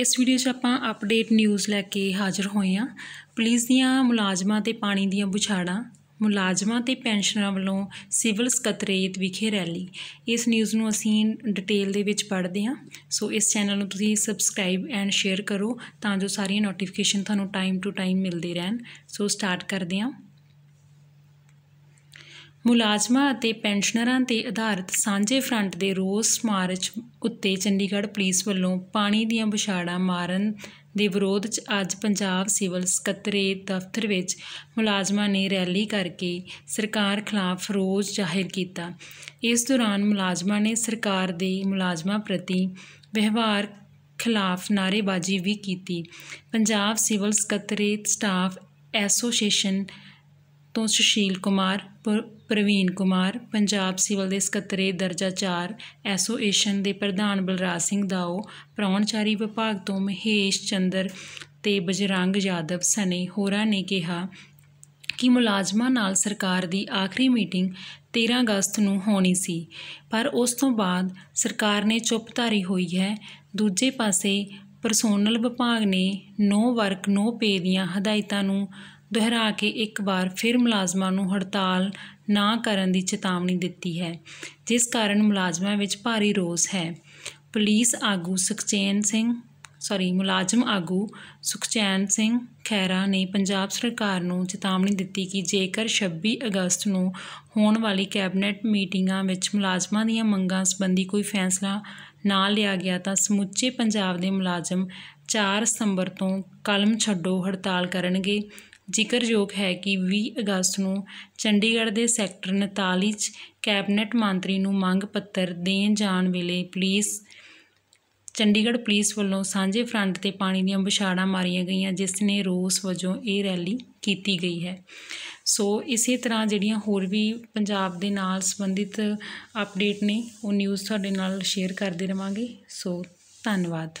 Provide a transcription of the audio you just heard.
ਇਸ ਵੀਡੀਓ 'ਚ ਆਪਾਂ ਅਪਡੇਟ ਨਿਊਜ਼ ਲੈ ਕੇ ਹਾਜ਼ਰ ਹੋਏ ਆਂ ਪੁਲਿਸ ਦੀਆਂ ਮੁਲਾਜ਼ਮਾਂ ਤੇ ਪਾਣੀ ਦੀਆਂ ਬੁਛਾੜਾਂ ਮੁਲਾਜ਼ਮਾਂ ਤੇ ਪੈਨਸ਼ਨਰਾਂ ਵੱਲੋਂ ਸਿਵਲ ਸਕਤਰੇਤ ਵਿਖੇ ਰੈਲੀ ਇਸ ਨਿਊਜ਼ ਨੂੰ ਅਸੀਂ ਡਿਟੇਲ ਦੇ ਵਿੱਚ ਪੜ੍ਹਦੇ ਹਾਂ ਸੋ ਇਸ ਚੈਨਲ ਨੂੰ ਤੁਸੀਂ ਸਬਸਕ੍ਰਾਈਬ ਐਂਡ ਸ਼ੇਅਰ ਕਰੋ ਤਾਂ ਜੋ ਸਾਰੀਆਂ ਨੋਟੀਫਿਕੇਸ਼ਨ ਤੁਹਾਨੂੰ ਟਾਈਮ ਟੂ ਟਾਈਮ ਮਿਲਦੇ ਰਹਿਣ ਸੋ ਸਟਾਰਟ ਕਰਦੇ ਹਾਂ ਮੁਲਾਜ਼ਮਾਂ ਅਤੇ ਪੈਨਸ਼ਨਰਾਂ ਤੇ ਆਧਾਰਿਤ ਸਾਂਝੇ ਫਰੰਟ ਦੇ ਰੋਸ ਮਾਰਚ ਉੱਤੇ ਚੰਡੀਗੜ੍ਹ ਪੁਲਿਸ ਵੱਲੋਂ ਪਾਣੀ ਦੀਆਂ ਬੁਛਾੜਾਂ ਮਾਰਨ ਦੇ ਵਿਰੋਧ 'ਚ ਅੱਜ ਪੰਜਾਬ ਸਿਵਲ ਸਕੱਤਰੇਤ ਦਫ਼ਤਰ ਵਿੱਚ ਮੁਲਾਜ਼ਮਾਂ ਨੇ ਰੈਲੀ ਕਰਕੇ ਸਰਕਾਰ ਖਿਲਾਫ ਰੋਸ ਜ਼ਾਹਿਰ ਕੀਤਾ ਇਸ ਦੌਰਾਨ ਮੁਲਾਜ਼ਮਾਂ ਨੇ ਸਰਕਾਰ ਦੇ ਮੁਲਾਜ਼ਮਾਂ ਪ੍ਰਤੀ ਵਿਵਹਾਰ ਖਿਲਾਫ ਨਾਰੇਬਾਜ਼ੀ ਵੀ ਕੀਤੀ ਪੰਜਾਬ ਸਿਵਲ ਸਕੱਤਰੇਤ ਸਟਾਫ ਐਸੋਸੀਏਸ਼ਨ ਤੋਂ ਸੁਸ਼ੀਲ ਕੁਮਾਰ ਪ੍ਰਵੀਨ ਕੁਮਾਰ ਪੰਜਾਬ ਸਿਵਲ ਦੇ ਸਕੱਤਰੇ ਦਰਜਾ 4 ਐਸੋਸੀਏਸ਼ਨ ਦੇ ਪ੍ਰਧਾਨ ਬਲਰਾਜ ਸਿੰਘ ਦਾਓ ਪ੍ਰਾਉਣਚਾਰੀ ਵਿਭਾਗ ਤੋਂ ਮਹੇਸ਼ ਚੰਦਰ ਤੇ ਬਜਰੰਗ ਯਾਦਵ ਸਨੇ ਹੋਰਾਂ ਨੇ ਕਿਹਾ ਕਿ ਮੁਲਾਜ਼ਮਾਂ ਨਾਲ ਸਰਕਾਰ ਦੀ ਆਖਰੀ ਮੀਟਿੰਗ 13 ਅਗਸਤ ਨੂੰ ਹੋਣੀ ਸੀ ਪਰ ਉਸ ਤੋਂ ਬਾਅਦ ਸਰਕਾਰ ਨੇ ਚੁੱਪਧਾਰੀ ਹੋਈ ਹੈ ਦੂਜੇ ਪਾਸੇ ਪਰਸੋਨਲ ਵਿਭਾਗ ਨੇ ਨੋ ਵਰਕ ਨੋ ਪੇ ਦੀਆਂ ਹਦਾਇਤਾਂ ਨੂੰ ਦੁਹਰਾ ਕੇ ਇੱਕ ਵਾਰ ਫਿਰ ਮੁਲਾਜ਼ਮਾਂ ਨੂੰ ਹੜਤਾਲ ਨਾ ਕਰਨ ਦੀ ਚੇਤਾਵਨੀ ਦਿੱਤੀ ਹੈ ਜਿਸ ਕਾਰਨ ਮੁਲਾਜ਼ਮਾਂ ਵਿੱਚ ਭਾਰੀ ਰੋਸ ਹੈ ਪੁਲਿਸ ਆਗੂ ਸੁਖਚੈਨ ਸਿੰਘ ਸੌਰੀ ਮੁਲਾਜ਼ਮ ਆਗੂ ਸੁਖਚੈਨ ਸਿੰਘ ਖੈਰਾ ਨੇ ਪੰਜਾਬ ਸਰਕਾਰ ਨੂੰ ਚੇਤਾਵਨੀ ਦਿੱਤੀ ਕਿ ਜੇਕਰ 26 ਅਗਸਤ ਨੂੰ ਹੋਣ ਵਾਲੀ ਕੈਬਨਿਟ ਮੀਟਿੰਗਾਂ ਵਿੱਚ ਮੁਲਾਜ਼ਮਾਂ ਦੀਆਂ ਮੰਗਾਂ ਸੰਬੰਧੀ ਕੋਈ ਫੈਸਲਾ ਨਾ ਲਿਆ ਗਿਆ ਤਾਂ ਸਮੁੱਚੇ ਪੰਜਾਬ ਦੇ ਮੁਲਾਜ਼ਮ 4 ਸਤੰਬਰ ਤੋਂ ਕਲਮ ਛੱਡੋ ਹੜਤਾਲ ਕਰਨਗੇ ਜ਼ਿਕਰਯੋਗ ਹੈ ਕਿ 20 ਅਗਸਤ ਨੂੰ ਚੰਡੀਗੜ੍ਹ ਦੇ ਸੈਕਟਰ 49 'ਚ ਕੈਬਨਿਟ ਮੰਤਰੀ ਨੂੰ ਮੰਗ ਪੱਤਰ ਦੇਣ ਜਾਣ ਵੇਲੇ ਪੁਲਿਸ ਚੰਡੀਗੜ੍ਹ ਪੁਲਿਸ ਵੱਲੋਂ ਸਾਂਝੇ ਫਰੰਟ ਤੇ ਪਾਣੀ ਦੀਆਂ ਬੁਛਾੜਾਂ ਮਾਰੀਆਂ ਗਈਆਂ ਜਿਸ ਨੇ ਰੋਸ ਵਜੋਂ ਇਹ ਰੈਲੀ ਕੀਤੀ ਗਈ ਹੈ ਸੋ ਇਸੇ ਤਰ੍ਹਾਂ ਜਿਹੜੀਆਂ ਹੋਰ ਵੀ ਪੰਜਾਬ ਦੇ ਨਾਲ ਸੰਬੰਧਿਤ ਅਪਡੇਟ ਨੇ ਉਹ ਨਿਊਜ਼ ਤੁਹਾਡੇ ਨਾਲ ਸ਼ੇਅਰ ਕਰਦੇ ਰਵਾਂਗੇ ਸੋ ਧੰਨਵਾਦ